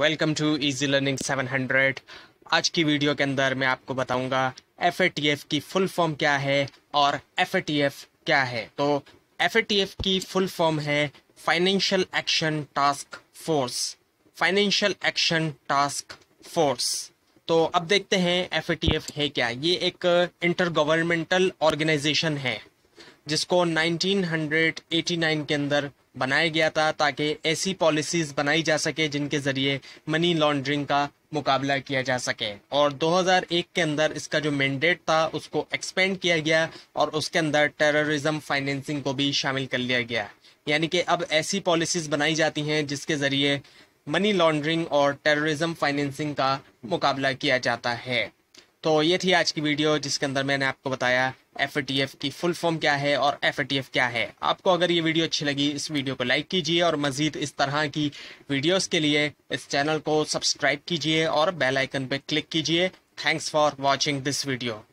welcome to easy learning 700 आज की video के अंदर मैं आपको बताऊंगा एफ की फुल फॉर्म क्या है और एफ क्या है तो एफ की फुल फॉर्म है financial action task force financial action task force तो अब देखते हैं एफ है क्या ये एक इंटर गवर्नमेंटल ऑर्गेनाइजेशन है जिसको 1989 के अंदर बनाया गया था ताकि ऐसी पॉलिसीज बनाई जा सके जिनके ज़रिए मनी लॉन्ड्रिंग का मुकाबला किया जा सके और 2001 के अंदर इसका जो मैंडेट था उसको एक्सपेंड किया गया और उसके अंदर टेररिज्म फाइनेंसिंग को भी शामिल कर लिया गया यानी कि अब ऐसी पॉलिसीज बनाई जाती हैं जिसके ज़रिए मनी लॉन्ड्रिंग और टेररिज्म फाइनेंसिंग का मुकाबला किया जाता है तो ये थी आज की वीडियो जिसके अंदर मैंने आपको बताया एफ की फुल फॉर्म क्या है और एफ क्या है आपको अगर ये वीडियो अच्छी लगी इस वीडियो को लाइक कीजिए और मज़ीद इस तरह की वीडियोस के लिए इस चैनल को सब्सक्राइब कीजिए और बेल आइकन पर क्लिक कीजिए thanks for watching this video